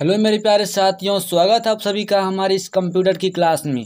hello मेरे प्यारे साथियों स्वागत है आप सभी का हमारे इस कंप्यूटर की क्लास में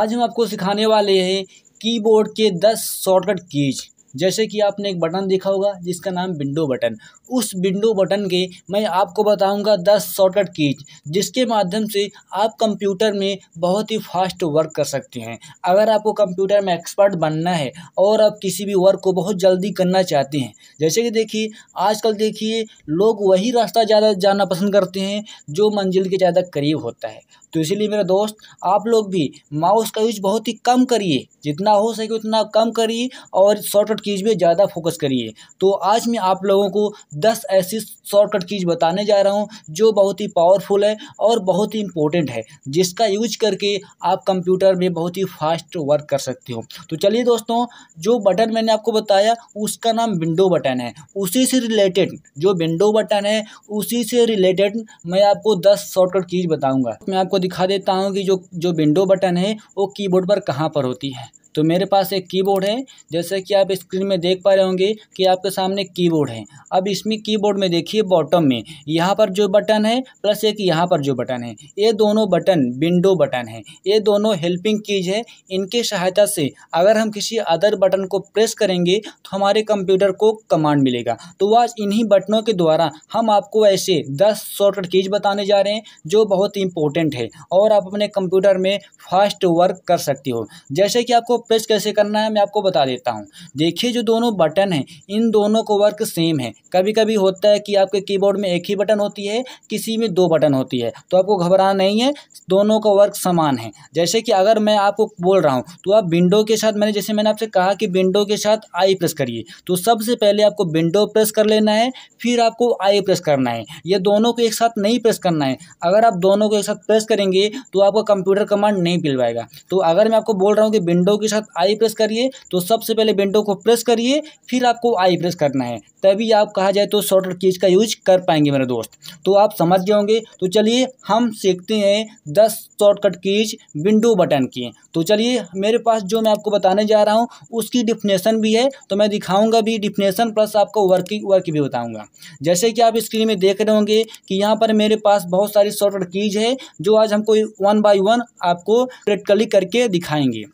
आज हम आपको सिखाने वाले हैं कीबोर्ड के 10 शॉर्टकट कीज जैसे कि आपने एक बटन देखा होगा जिसका नाम विंडो बटन उस विंडो बटन के मैं आपको बताऊंगा दस शॉर्टकट कीज जिसके माध्यम से आप कंप्यूटर में बहुत ही फास्ट वर्क कर सकते हैं अगर आपको कंप्यूटर में एक्सपर्ट बनना है और आप किसी भी वर्क को बहुत जल्दी करना चाहते हैं जैसे कि देखिए आजकल देखिए लोग वही रास्ता ज़्यादा जाना पसंद करते हैं जो मंजिल के ज़्यादा करीब होता है तो इसीलिए मेरे दोस्त आप लोग भी माउस का यूज बहुत ही कम करिए जितना हो सके उतना कम करिए और शॉर्टकट कीज पर ज़्यादा फोकस करिए तो आज मैं आप लोगों को दस ऐसी शॉर्टकट कीज बताने जा रहा हूँ जो बहुत ही पावरफुल है और बहुत ही इंपॉर्टेंट है जिसका यूज करके आप कंप्यूटर में बहुत ही फास्ट वर्क कर सकते हो तो चलिए दोस्तों जो बटन मैंने आपको बताया उसका नाम विंडो बटन है उसी से रिलेटेड जो विंडो बटन है उसी से रिलेटेड मैं आपको दस शॉर्टकट कीज बताऊँगा मैं आपको दिखा देता हूँ कि जो जो विंडो बटन है वो कीबोर्ड पर कहाँ पर होती है तो मेरे पास एक कीबोर्ड है जैसे कि आप स्क्रीन में देख पा रहे होंगे कि आपके सामने कीबोर्ड है अब इसमें कीबोर्ड में देखिए बॉटम में यहाँ पर जो बटन है प्लस एक यहाँ पर जो बटन है ये दोनों बटन विंडो बटन है ये दोनों हेल्पिंग कीज है इनके सहायता से अगर हम किसी अदर बटन को प्रेस करेंगे तो हमारे कंप्यूटर को कमांड मिलेगा तो आज इन्हीं बटनों के द्वारा हम आपको ऐसे दस शॉर्टकट कीज बताने जा रहे हैं जो बहुत इंपॉर्टेंट है और आप अपने कंप्यूटर में फास्ट वर्क कर सकती हो जैसे कि आपको प्रेस कैसे करना है मैं आपको बता देता हूँ देखिए जो दोनों बटन हैं इन दोनों को वर्क सेम है कभी कभी होता है कि आपके कीबोर्ड में एक ही बटन होती है किसी में दो बटन होती है तो आपको घबराना नहीं है दोनों का वर्क समान है जैसे कि अगर मैं आपको बोल रहा हूँ तो आप विंडो के साथ मैंने जैसे मैंने आपसे कहा कि विंडो के साथ आई प्रेस करिए तो सबसे पहले आपको विंडो प्रेस कर लेना है फिर आपको आई प्रेस करना है ये दोनों को एक साथ नहीं प्रेस करना है अगर आप दोनों को एक साथ प्रेस करेंगे तो आपको कंप्यूटर कमांड नहीं मिल पाएगा तो अगर मैं आपको बोल रहा हूँ कि विंडो के साथ साथ आई प्रेस करिए तो सबसे पहले बेंडो को प्रेस करिए फिर आपको आई प्रेस करना है तभी आप कहा जाए तो शॉर्टर कीज का यूज कर पाएंगे मेरे दोस्त तो आप समझ गए होंगे तो चलिए हम सीखते हैं दस शॉर्टकट कीज विंडो बटन की तो चलिए मेरे पास जो मैं आपको बताने जा रहा हूँ उसकी डिफिनेशन भी है तो मैं दिखाऊंगा भी डिफिनेशन प्लस आपको वर्किंग वर्क भी बताऊंगा जैसे कि आप स्क्रीन में देख रहे होंगे कि यहाँ पर मेरे पास बहुत सारी शॉर्टकट कीज है जो आज हमको वन बाई वन आपको प्रैक्टिकली करके दिखाएंगे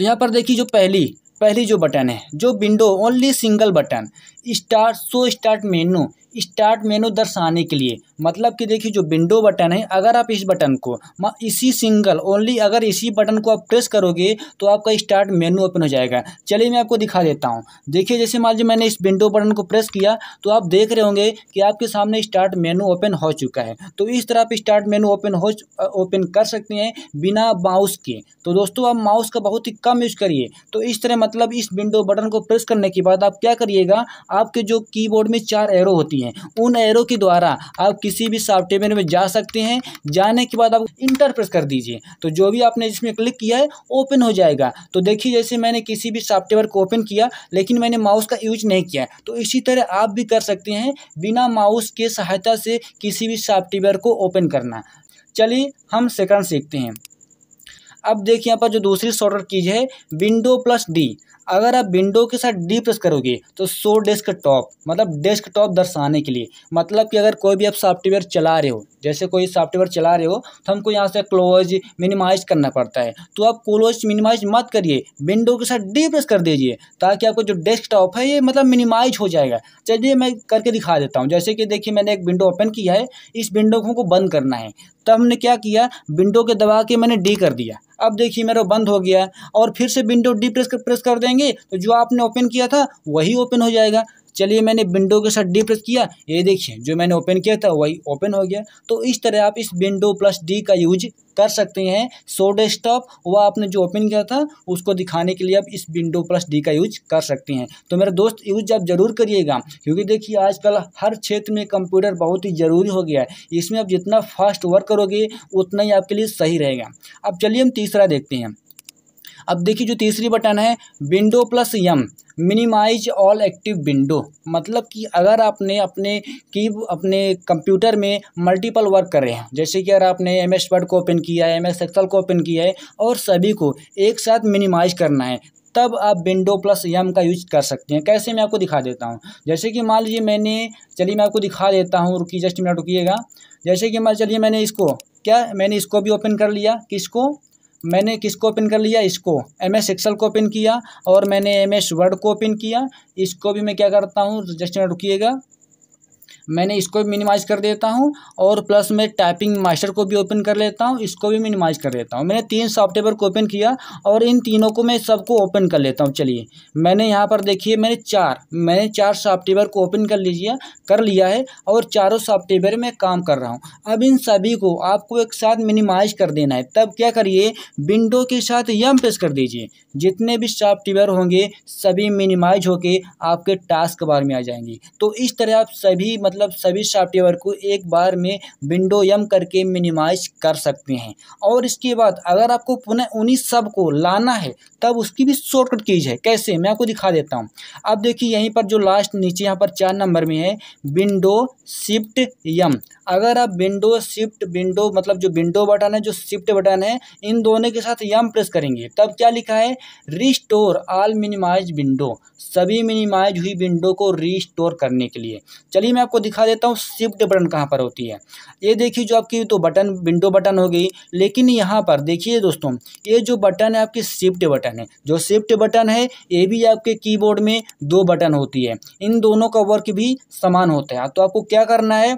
तो यहाँ पर देखिए जो पहली पहली जो बटन है जो window only single button start show start menu start menu दर्शाने के लिए मतलब कि देखिए जो विंडो बटन है अगर आप इस बटन को इसी सिंगल ओनली अगर इसी बटन को आप प्रेस करोगे तो आपका स्टार्ट मेनू ओपन हो जाएगा चलिए मैं आपको दिखा देता हूँ देखिए जैसे मान लीजिए मैंने इस विंडो बटन को प्रेस किया तो आप देख रहे होंगे कि आपके सामने स्टार्ट मेनू ओपन हो चुका है तो इस तरह आप स्टार्ट मेनू ओपन हो ओपन कर सकते हैं बिना माउस के तो दोस्तों आप माउस का बहुत ही कम यूज़ करिए तो इस तरह मतलब इस विंडो बटन को प्रेस करने के बाद आप क्या करिएगा आपके जो कीबोर्ड में चार एरो होती है होती हैं उन एरो के द्वारा आप किसी भी सॉफ्टवेयर में जा सकते हैं जाने के बाद आप इंटर प्रेस कर दीजिए तो जो भी आपने जिसमें क्लिक किया है ओपन हो जाएगा तो देखिए जैसे मैंने किसी भी सॉफ्टवेयर को ओपन किया लेकिन मैंने माउस का यूज नहीं किया तो इसी तरह आप भी कर सकते हैं बिना माउस के सहायता से किसी भी सॉफ्टवेयर को ओपन करना चलिए हम सेकंड सीखते हैं अब देखिए यहाँ पर जो दूसरी शॉर्टकट कीज है विंडो प्लस डी अगर आप विंडो के साथ डी प्रेस करोगे तो सो डेस्क टॉप मतलब डेस्क टॉप दर्शाने के लिए मतलब कि अगर कोई भी आप सॉफ्टवेयर चला रहे हो जैसे कोई सॉफ्टवेयर चला रहे हो तो हमको यहाँ से क्लोज मिनिमाइज करना पड़ता है तो आप क्लोज मिनिमाइज मत करिए विंडो के साथ डी प्रेस कर दीजिए ताकि आपको जो डेस्क टॉप है ये मतलब मिनिमाइज हो जाएगा चलिए मैं करके दिखा देता हूँ जैसे कि देखिए मैंने एक विंडो ओपन किया है इस विंडो को हमको बंद करना है तब तो हमने क्या किया विंडो के दबा के मैंने डी कर दिया अब देखिए मेरा बंद हो गया है और फिर से विंडो डी प्रेस कर प्रेस कर देंगे तो जो आपने ओपन किया था वही ओपन हो जाएगा चलिए मैंने विंडो के साथ डी प्रेस किया ये देखिए जो मैंने ओपन किया था वही ओपन हो गया तो इस तरह आप इस विंडो प्लस डी का यूज कर सकते हैं सो डेस्कटॉप व आपने जो ओपन किया था उसको दिखाने के लिए आप इस विंडो प्लस डी का यूज कर सकते हैं तो मेरे दोस्त यूज आप जरूर करिएगा क्योंकि देखिए आजकल हर क्षेत्र में कंप्यूटर बहुत ही ज़रूरी हो गया है इसमें आप जितना फास्ट वर्क करोगे उतना ही आपके लिए सही रहेगा अब चलिए हम तीसरा देखते हैं अब देखिए जो तीसरी बटन है window plus M minimize all active window मतलब कि अगर आपने अपने की अपने कंप्यूटर में मल्टीपल वर्क कर रहे हैं जैसे कि अगर आपने एम एस वर्ड को ओपन किया है एम एस एक्सल को ओपन किया है और सभी को एक साथ मिनिमाइज करना है तब आप विंडो प्लस यम का यूज कर सकते हैं कैसे मैं आपको दिखा देता हूँ जैसे कि मान लीजिए मैंने चलिए मैं आपको दिखा देता हूँ रुकी जस्ट मिनट रुकीगा जैसे कि मैं चलिए मैंने इसको क्या मैंने इसको भी ओपन कर लिया किसको मैंने किसको ओपन कर लिया इसको एम एस एक्सल को ओपन किया और मैंने एम एस वर्ड को ओपन किया इसको भी मैं क्या करता हूँ जस्ट रुकिएगा मैंने इसको भी मिनिमाइज़ कर देता हूँ और प्लस मैं टाइपिंग मास्टर को भी ओपन कर लेता हूँ इसको भी मिनिमाइज़ कर देता हूँ मैंने तीन सॉफ्टवेयर को ओपन किया और इन तीनों को मैं सबको ओपन कर लेता हूँ चलिए मैंने यहाँ पर देखिए मैंने चार मैंने चार सॉफ्टवेयर को ओपन कर लीजिए कर लिया है और चारों सॉफ्टवेयर में काम कर रहा हूँ अब इन सभी को आपको एक साथ मिनिमाइज़ कर देना है तब क्या करिए विंडो के साथ यम प्रेस कर दीजिए जितने भी सॉफ्टवेयर होंगे सभी मिनिमाइज होकर आपके टास्क बार में आ जाएंगे तो इस तरह आप सभी मतलब मतलब सभी सॉफ्टवेयर को एक बार में विंडो यम करके मिनिमाइज कर सकते हैं और इसके बाद अगर आपको पुनः उन्हीं सब को लाना है तब उसकी भी शॉर्टकट कीज है कैसे मैं आपको दिखा देता हूँ अब देखिए यहीं पर जो लास्ट नीचे यहाँ पर चार नंबर में है विंडो शिफ्ट यम अगर आप विंडो शिफ्ट विंडो मतलब जो विंडो बटन है जो शिफ्ट बटन है इन दोनों के साथ यम प्रेस करेंगे तब क्या लिखा है रिस्टोर ऑल मिनिमाइज विंडो सभी मिनिमाइज हुई विंडो को रिस्टोर करने के लिए चलिए मैं आपको दिखा देता हूँ शिफ्ट बटन कहाँ पर होती है ये देखिए जो आपकी तो बटन विंडो बटन हो गई लेकिन यहाँ पर देखिए दोस्तों ये जो बटन है आपकी शिफ्ट बटन है जो शिफ्ट बटन है ये भी आपके कीबोर्ड में दो बटन होती है इन दोनों का वर्क भी समान होता है तो आपको क्या करना है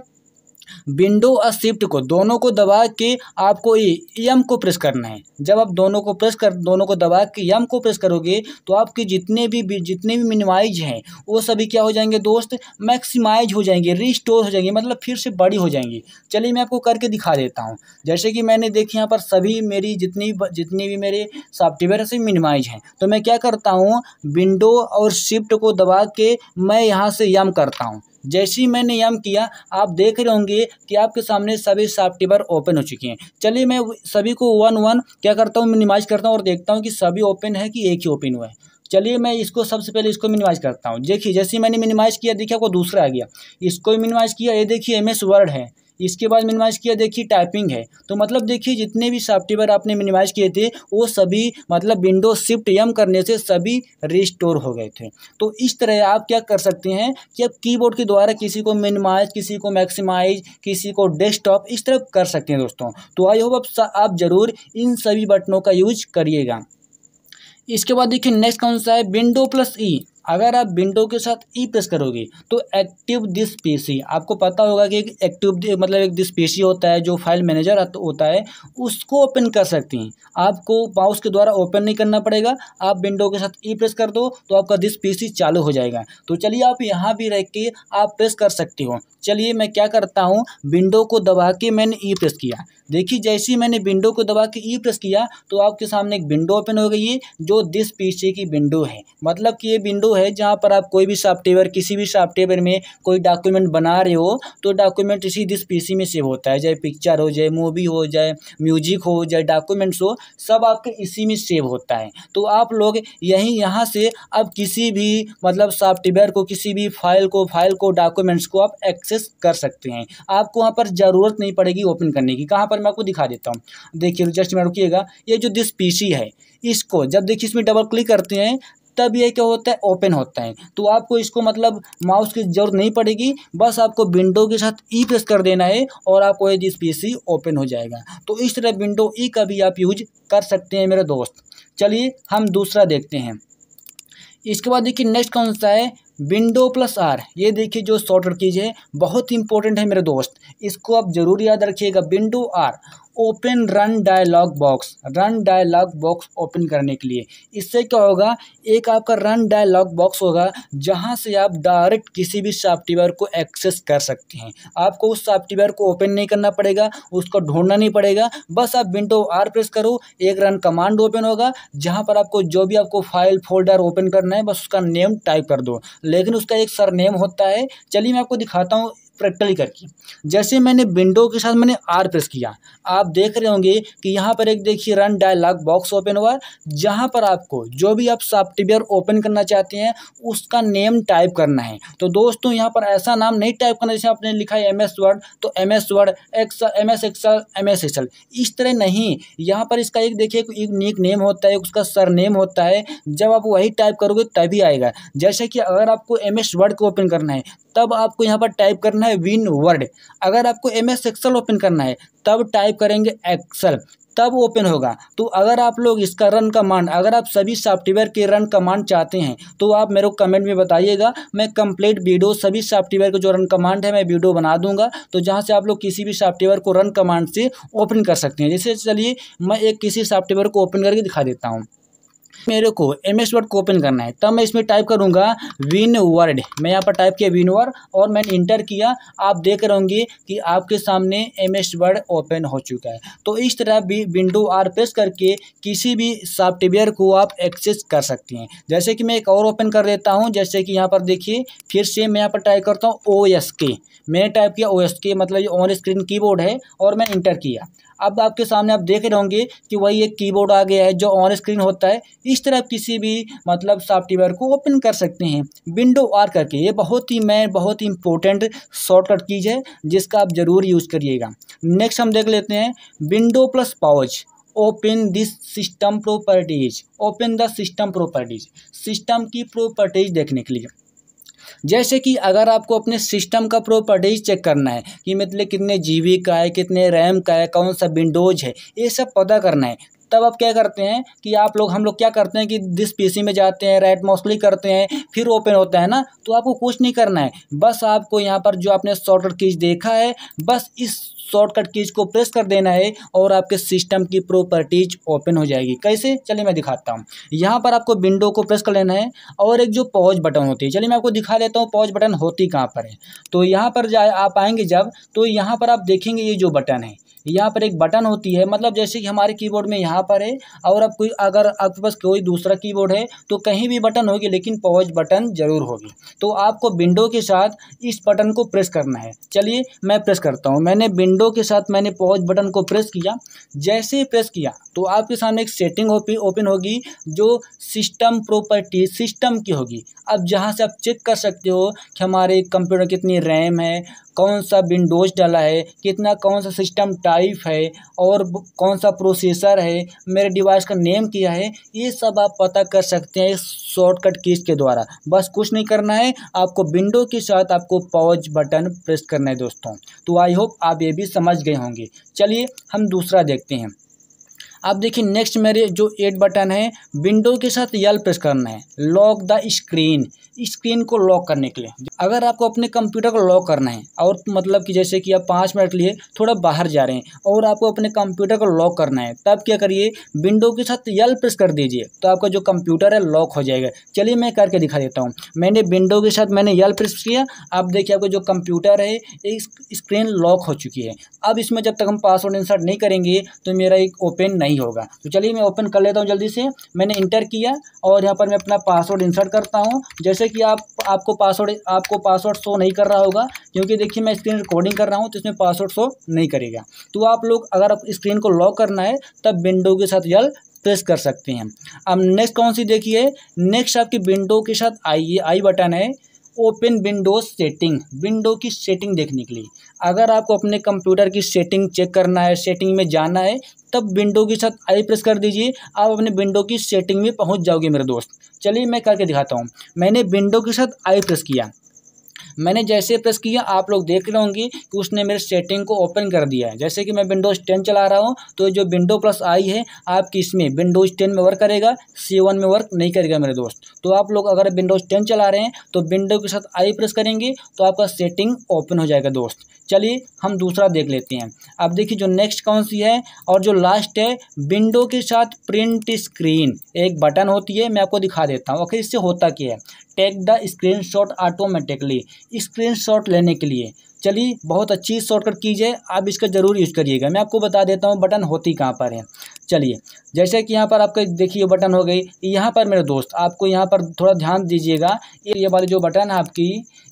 विंडो और शिफ्ट को दोनों को दबा के आपको ये यम को प्रेस करना है जब आप दोनों को प्रेस कर दोनों को दबा के यम को प्रेस करोगे तो आपके जितने भी जितने भी मिनिमाइज हैं वो सभी क्या हो जाएंगे दोस्त मैक्सिमाइज हो जाएंगे रिस्टोर हो जाएंगे मतलब फिर से बड़ी हो जाएंगी चलिए मैं आपको करके दिखा देता हूँ जैसे कि मैंने देखी यहाँ पर सभी मेरी जितनी जितनी भी मेरे सॉफ्टवेयर से सभी मिनिमाइज हैं तो मैं क्या करता हूँ विंडो और शिफ्ट को दबा के मैं यहाँ से यम करता हूँ जैसे ही मैंने यम किया आप देख रहे होंगे कि आपके सामने सभी सॉफ्टवेयर ओपन हो चुके हैं चलिए मैं सभी को वन वन क्या करता हूँ मिनिमाइज करता हूँ और देखता हूँ कि सभी ओपन है कि एक ही ओपन हुआ है चलिए मैं इसको सबसे पहले इसको मिनिमाइज करता हूँ देखिए जैसे मैंने मिनिमाइज किया देखिए आपको दूसरा आ गया इसको मिनिमाइज किया ये देखिए एम एस वर्ड है इसके बाद मिनिमाइज़ किया देखिए टाइपिंग है तो मतलब देखिए जितने भी सॉफ्टवेयर आपने मिनिमाइज़ किए थे वो सभी मतलब विंडो शिफ्ट यम करने से सभी रिस्टोर हो गए थे तो इस तरह आप क्या कर सकते हैं कि आप कीबोर्ड के द्वारा किसी को मिनिमाइज किसी को मैक्सिमाइज किसी को डेस्कटॉप इस तरह कर सकते हैं दोस्तों तो आई होप आप ज़रूर इन सभी बटनों का यूज करिएगा इसके बाद देखिए नेक्स्ट कौन सा है विंडो प्लस ई अगर आप विंडो के साथ ई e प्रेस करोगे तो एक्टिव दिस पीसी आपको पता होगा कि एक एक्टिव मतलब एक दिस पीसी होता है जो फाइल मैनेजर होता है उसको ओपन कर सकती हैं आपको माउस के द्वारा ओपन नहीं करना पड़ेगा आप विंडो के साथ ई e प्रेस कर दो तो आपका दिस पीसी चालू हो जाएगा तो चलिए आप यहाँ भी रह के आप प्रेस कर सकते हो चलिए मैं क्या करता हूँ विंडो को दबा के मैंने ई e प्रेस किया देखिए जैसे ही मैंने विंडो को दबा के ई प्रेस किया तो आपके सामने एक विंडो ओपन हो गई है जो दिस पीछे की विंडो है मतलब कि ये विंडो है जहाँ पर आप कोई भी सॉफ्टवेयर किसी भी सॉफ्टवेयर में कोई डॉक्यूमेंट बना रहे हो तो डॉक्यूमेंट इसी दिस पीसी में सेव होता है चाहे पिक्चर हो जाए मूवी हो जाए म्यूजिक हो जाए डॉक्यूमेंट्स हो सब आपके इसी में सेव होता है तो आप लोग यहीं यहाँ से अब किसी भी मतलब सॉफ्टवेयर को किसी भी फाइल को फाइल को डॉक्यूमेंट्स को आप एक्सेस कर सकते हैं आपको वहाँ पर ज़रूरत नहीं पड़ेगी ओपन करने की कहाँ पर मैं आपको दिखा देता हूँ देखिए जस्ट तो मैं रुकीगा ये जो दिस पी है इसको जब देखिए इसमें डबल क्लिक करते हैं तब ये क्या होता है ओपन होता है तो आपको इसको मतलब माउस की जरूरत नहीं पड़ेगी बस आपको विंडो के साथ ई e प्रेस कर देना है और आपको ये जिस पी ओपन हो जाएगा तो इस तरह विंडो ई e का भी आप यूज कर सकते हैं मेरे दोस्त चलिए हम दूसरा देखते हैं इसके बाद देखिए नेक्स्ट कौन सा है विंडो प्लस आर ये देखिए जो शॉर्टकट कीजिए है बहुत इंपॉर्टेंट है मेरे दोस्त इसको आप ज़रूर याद रखिएगा window R open run dialog box run dialog box open करने के लिए इससे क्या होगा एक आपका रन डायलॉग बॉक्स होगा जहां से आप डायरेक्ट किसी भी सॉफ्टवेयर को एक्सेस कर सकते हैं आपको उस सॉफ्टवेयर को ओपन नहीं करना पड़ेगा उसको ढूंढना नहीं पड़ेगा बस आप विंडो आर प्रेस करो एक रन कमांड ओपन होगा जहाँ पर आपको जो भी आपको फाइल फोल्डर ओपन करना है बस उसका नेम टाइप कर दो लेकिन उसका एक नेम होता है चलिए मैं आपको दिखाता हूँ प्रैक्टिकली करके जैसे मैंने विंडो के साथ मैंने आर प्रेस किया आप देख रहे होंगे कि यहाँ पर एक देखिए रन डायलॉग बॉक्स ओपन हुआ जहाँ पर आपको जो भी आप सॉफ्टवेयर ओपन करना चाहते हैं उसका नेम टाइप करना है तो दोस्तों यहाँ पर ऐसा नाम नहीं टाइप करना जैसे आपने लिखा है एम एस वर्ड तो M S Word Excel M S Excel M S Excel इस तरह नहीं यहाँ पर इसका एक देखिए एक नीक नेम होता है उसका सर नेम होता है जब आप वही टाइप करोगे तभी आएगा जैसे कि अगर आपको एम एस वर्ड को ओपन करना है तब आपको यहाँ पर टाइप करना है है विन वर्ड अगर आपको एम एस एक्सल ओपन करना है तब टाइप करेंगे एक्सल तब ओपन होगा तो अगर आप लोग इसका रन कमांड अगर आप सभी सॉफ्टवेयर के रन कमांड चाहते हैं तो आप मेरे को कमेंट में बताइएगा मैं कंप्लीट वीडियो सभी सॉफ्टवेयर के जो रन कमांड है मैं वीडियो बना दूंगा तो जहां से आप लोग किसी भी सॉफ्टवेयर को रन कमांड से ओपन कर सकते हैं जैसे चलिए मैं एक किसी सॉफ्टवेयर को ओपन करके दिखा देता हूँ मेरे को एम एस वर्ड को ओपन करना है तब मैं इसमें टाइप करूँगा विन वर्ड मैं यहाँ पर टाइप किया विन वर्ड और मैंने इंटर किया आप देख रहे होंगे कि आपके सामने एम एस वर्ड ओपन हो चुका है तो इस तरह भी विंडो आर प्रेस करके किसी भी सॉफ्टवेयर को आप एक्सेस कर सकते हैं जैसे कि मैं एक और ओपन कर देता हूँ जैसे कि यहाँ पर देखिए फिर से मैं यहाँ पर टाइप करता हूँ ओ एस के मैंने टाइप किया ओ एस के मतलब ये ऑन स्क्रीन कीबोर्ड है और मैं इंटर किया अब आपके सामने आप देख रहे होंगे कि वही एक कीबोर्ड आ गया है जो ऑन स्क्रीन होता है इस तरह आप किसी भी मतलब सॉफ्टवेयर को ओपन कर सकते हैं विंडो आर करके ये बहुत ही मैं बहुत ही इंपॉर्टेंट शॉर्टकट कीज है जिसका आप ज़रूर यूज़ करिएगा नेक्स्ट हम देख लेते हैं window plus pause open this system properties open the system properties system की प्रॉपर्टीज देखने के लिए जैसे कि अगर आपको अपने सिस्टम का प्रॉपर्टीज चेक करना है कि मतलब कितने जी का है कितने रैम का है कौन सा विंडोज है ये सब पता करना है तब आप क्या करते हैं कि आप लोग हम लोग क्या करते हैं कि दिस पीसी में जाते हैं राइट मोस्टली करते हैं फिर ओपन होता है ना तो आपको कुछ नहीं करना है बस आपको यहाँ पर जो आपने शॉर्टकट कीज देखा है बस इस शॉर्टकट कीज को प्रेस कर देना है और आपके सिस्टम की प्रॉपर्टीज ओपन हो जाएगी कैसे चलिए मैं दिखाता हूँ यहाँ पर आपको विंडो को प्रेस कर लेना है और एक जो पॉज बटन होती है चलिए मैं आपको दिखा देता हूँ पॉज बटन होती कहाँ पर है तो यहाँ पर जाए आप आएंगे जब तो यहाँ पर आप देखेंगे ये जो बटन है यहाँ पर एक बटन होती है मतलब जैसे कि हमारे कीबोर्ड में यहाँ पर है और अब कोई अगर आपके पास कोई दूसरा कीबोर्ड है तो कहीं भी बटन होगी लेकिन पॉज बटन ज़रूर होगी तो आपको विंडो के साथ इस बटन को प्रेस करना है चलिए मैं प्रेस करता हूँ मैंने विंडो के साथ मैंने पॉज बटन को प्रेस किया जैसे ही प्रेस किया तो आपके सामने एक सेटिंग ओपन होगी जो सिस्टम प्रॉपर्टी सिस्टम की होगी अब जहाँ से आप चेक कर सकते हो कि हमारे कंप्यूटर कितनी रैम है कौन सा विंडोज़ डाला है कितना कौन सा सिस्टम टाइप है और कौन सा प्रोसेसर है मेरे डिवाइस का नेम क्या है ये सब आप पता कर सकते हैं शॉर्टकट कीज के द्वारा बस कुछ नहीं करना है आपको विंडो के साथ आपको पॉज बटन प्रेस करना है दोस्तों तो आई होप आप ये भी समझ गए होंगे चलिए हम दूसरा देखते हैं अब देखिए नेक्स्ट मेरे जो एड बटन है विंडो के साथ यल प्रेस करना है लॉक द स्क्रीन स्क्रीन को लॉक करने के लिए अगर आपको अपने कंप्यूटर को लॉक करना है और मतलब कि जैसे कि आप पाँच मिनट लिए थोड़ा बाहर जा रहे हैं और आपको अपने कंप्यूटर को लॉक करना है तब क्या करिए विंडो के साथ यल प्रेस कर दीजिए तो आपका जो कंप्यूटर है लॉक हो जाएगा चलिए मैं करके दिखा देता हूँ मैंने विंडो के साथ मैंने यल प्रेस किया अब देखिए आपका जो कंप्यूटर है एक स्क्रीन लॉक हो चुकी है अब इसमें जब तक हम पासवर्ड इंसर्ट नहीं करेंगे तो मेरा एक ओपन नहीं नहीं होगा तो चलिए मैं ओपन कर लेता हूँ जल्दी से मैंने इंटर किया और यहाँ पर मैं अपना पासवर्ड इंसर्ट करता हूँ जैसे कि आप आपको पासवर्ड आपको पासवर्ड शो नहीं कर रहा होगा क्योंकि देखिए मैं स्क्रीन रिकॉर्डिंग कर रहा हूँ तो इसमें पासवर्ड शो नहीं करेगा तो आप लोग अगर स्क्रीन को लॉक करना है तब विंडो के साथ जल प्रेस कर सकते हैं अब नेक्स्ट कौन सी देखिए नेक्स्ट आपकी विंडो के साथ आई आई बटन है ओपन विंडोज सेटिंग विंडो की सेटिंग देखने के लिए अगर आपको अपने कंप्यूटर की सेटिंग चेक करना है सेटिंग में जाना है तब विंडो के साथ आई प्रेस कर दीजिए आप अपने विंडो की सेटिंग में पहुंच जाओगे मेरे दोस्त चलिए मैं करके दिखाता हूँ मैंने विंडो के साथ आई प्रेस किया मैंने जैसे प्रेस किया आप लोग देख रहे होंगे कि उसने मेरे सेटिंग को ओपन कर दिया है जैसे कि मैं विंडोज़ टेन चला रहा हूँ तो जो विंडो प्लस आई है आपकी इसमें विंडोज़ टेन में वर्क करेगा सी वन में वर्क नहीं करेगा मेरे दोस्त तो आप लोग अगर विंडोज़ टेन चला रहे हैं तो विंडो के साथ आई प्रेस करेंगे तो आपका सेटिंग ओपन हो जाएगा दोस्त चलिए हम दूसरा देख लेते हैं अब देखिए जो नेक्स्ट कौन सी है और जो लास्ट है विंडो के साथ प्रिंट स्क्रीन एक बटन होती है मैं आपको दिखा देता हूँ ओके इससे होता क्या है take the screenshot automatically screenshot लेने के लिए चलिए बहुत अच्छी शॉर्टकट कीजिए आप इसका ज़रूर यूज़ करिएगा मैं आपको बता देता हूँ बटन होती कहाँ पर है चलिए जैसे कि यहाँ पर आपका देखिए बटन हो गई यहाँ पर मेरे दोस्त आपको यहाँ पर थोड़ा ध्यान दीजिएगा ये ये वाली जो बटन है आपकी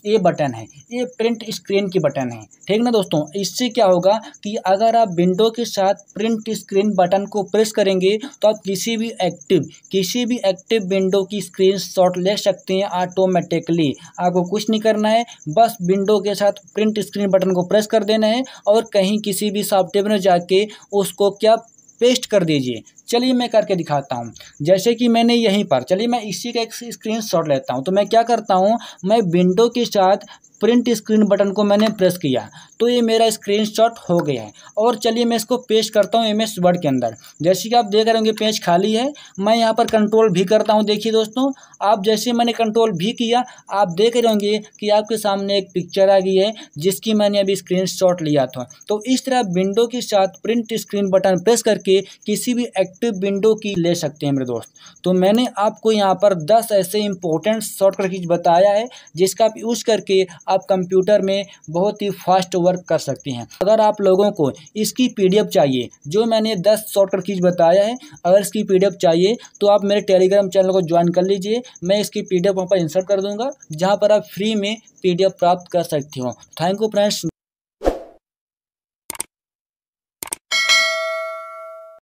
ये बटन है ये प्रिंट स्क्रीन की बटन है ठीक ना दोस्तों इससे क्या होगा कि अगर आप विंडो के साथ प्रिंट स्क्रीन बटन को प्रेस करेंगे तो आप किसी भी एक्टिव किसी भी एक्टिव विंडो की स्क्रीन शॉट ले सकते हैं ऑटोमेटिकली आपको कुछ नहीं करना है बस विंडो के साथ प्रिंट स्क्रीन बटन को प्रेस कर देना है और कहीं किसी भी सॉफ्टवेयर में जाके उसको क्या पेस्ट कर दीजिए चलिए मैं करके दिखाता हूँ जैसे कि मैंने यहीं पर चलिए मैं इसी का एक स्क्रीन लेता हूँ तो मैं क्या करता हूँ मैं विंडो के साथ प्रिंट स्क्रीन बटन को मैंने प्रेस किया तो ये मेरा स्क्रीनशॉट हो गया है और चलिए मैं इसको पेस्ट करता हूँ एम एस वर्ड के अंदर जैसे कि आप देख रहे होंगे पेज खाली है मैं यहाँ पर कंट्रोल भी करता हूँ देखिए दोस्तों आप जैसे मैंने कंट्रोल भी किया आप देख रहे होंगे कि आपके सामने एक पिक्चर आ गई है जिसकी मैंने अभी स्क्रीन लिया था तो इस तरह विंडो के साथ प्रिंट स्क्रीन बटन प्रेस करके किसी भी एक्टिव विंडो की ले सकते हैं मेरे दोस्त तो मैंने आपको यहाँ पर दस ऐसे इंपॉर्टेंट शॉर्टकट की बताया है जिसका आप यूज़ करके आप कंप्यूटर में बहुत ही फास्ट वर्क कर सकते हैं अगर आप लोगों को इसकी पी चाहिए जो मैंने दस शॉर्टकट की बताया है अगर इसकी पी चाहिए तो आप मेरे टेलीग्राम चैनल को ज्वाइन कर लीजिए मैं इसकी पी एफ वहाँ पर इंसर्ट कर दूंगा जहाँ पर आप फ्री में एफ़ प्राप्त कर सकते हो थैंक यू फ्रेंड्स